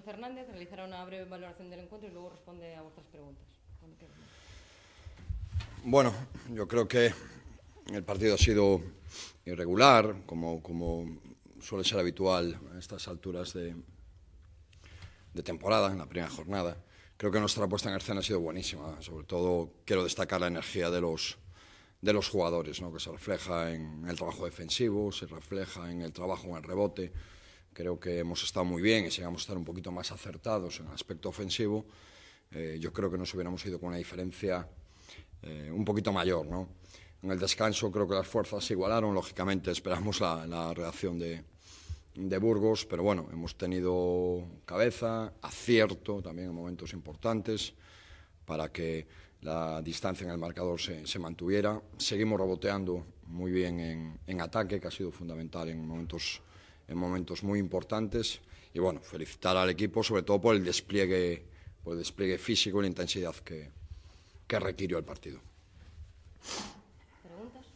Fernández realizará una breve valoración del encuentro y luego responde a vuestras preguntas. Bueno, yo creo que el partido ha sido irregular, como, como suele ser habitual a estas alturas de, de temporada, en la primera jornada. Creo que nuestra puesta en escena ha sido buenísima. Sobre todo quiero destacar la energía de los, de los jugadores, ¿no? que se refleja en el trabajo defensivo, se refleja en el trabajo en el rebote. Creo que hemos estado muy bien y si llegamos a estar un poquito más acertados en el aspecto ofensivo, eh, yo creo que nos hubiéramos ido con una diferencia eh, un poquito mayor. ¿no? En el descanso creo que las fuerzas se igualaron, lógicamente esperamos la, reacción de, Burgos, pero bueno, hemos tenido cabeza, acierto también en momentos importantes para que la distancia en el marcador se, mantuviera. Seguimos reboteando muy bien en, en, ataque, que ha sido fundamental en momentos en momentos muy importantes. Y bueno, felicitar al equipo, sobre todo por el despliegue, por el despliegue físico y la intensidad que, que requirió el partido. ¿Preguntas?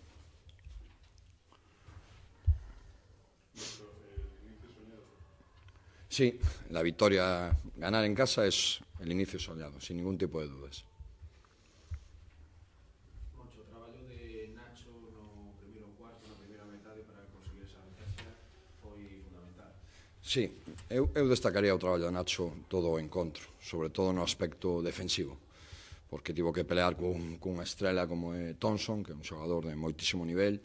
Sí, la victoria, ganar en casa es el inicio soñado, sin ningún tipo de dudas. Mucho trabajo de Nacho primero cuarto, la primera mitad para conseguir esa ventaja. foi fundamental. Sí, eu, eu destacaría o traballo de Nacho todo o encontro, sobre todo no aspecto defensivo porque tivo que pelear con, con estrela como é Thompson, que é un xogador de moitísimo nivel,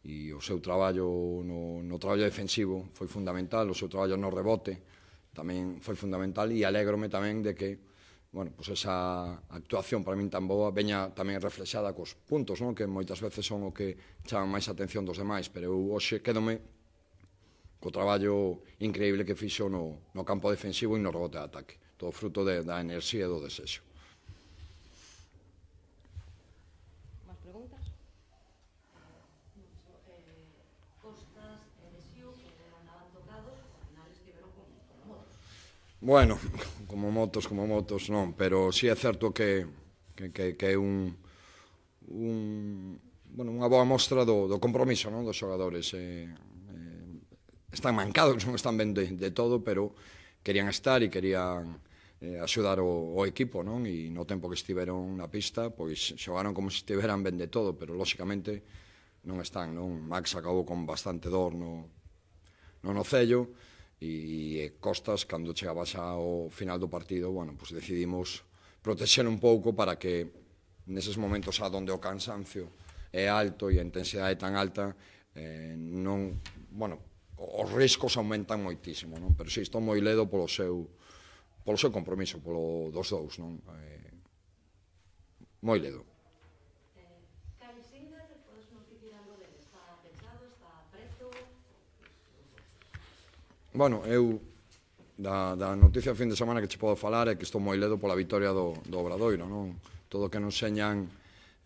e o seu traballo no, no traballo defensivo foi fundamental, o seu traballo no rebote tamén foi fundamental e alegrome tamén de que bueno, pues esa actuación para min tan boa veña tamén reflexada cos puntos, non? que moitas veces son o que chaman máis atención dos demais, pero eu hoxe quedome co traballo increíble que fixo no, no campo defensivo e no rebote de ataque. Todo fruto de, da enerxía e do desexo. preguntas? Eh, Costas tocados, con, motos. Bueno, como motos, como motos, non, pero sí é certo que, que, que, que é un, un, bueno, unha boa mostra do, do compromiso non dos xogadores. Eh, están mancados, non están ben de, de todo, pero querían estar e querían eh, axudar o, o equipo, non? E no tempo que estiveron na pista, pois xogaron como se estiveran ben de todo, pero lóxicamente non están, non? Max acabou con bastante dor no, no nocello e, e Costas, cando chegaba xa ao final do partido, bueno, pois decidimos protexer un pouco para que neses momentos a donde o cansancio é alto e a intensidade é tan alta, eh, non, bueno, os riscos aumentan moitísimo, non? Pero si estou moi ledo polo seu polo seu compromiso, polo dos dous, non? Eh, moi ledo. Bueno, eu da, da noticia fin de semana que che podo falar é que estou moi ledo pola victoria do, do Obradoiro, non? Todo que non señan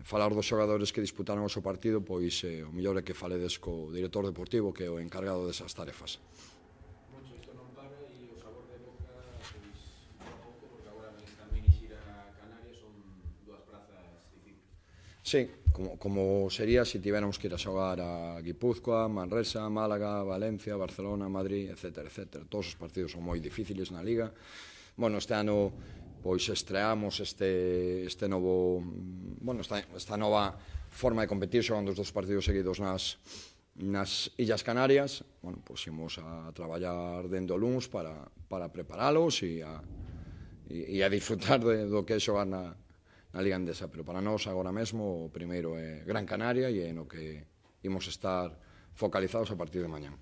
falar dos xogadores que disputaron o seu partido, pois eh, o mellor é que faledes co director deportivo que é o encargado desas tarefas. Sí, como, como sería se si tivéramos que ir a xogar a Guipúzcoa, Manresa, Málaga, Valencia, Barcelona, Madrid, etc, etc. Todos os partidos son moi difíciles na Liga. Bueno, este ano pois estreamos este, este novo, bueno, esta, esta nova forma de competir xogando os dos partidos seguidos nas, nas Illas Canarias. Bueno, pois imos a traballar dentro luns para, para preparalos e a, e, e a disfrutar de, do que é xogar na, na Liga Andesa. Pero para nós agora mesmo o primeiro é Gran Canaria e é no que imos estar focalizados a partir de mañán.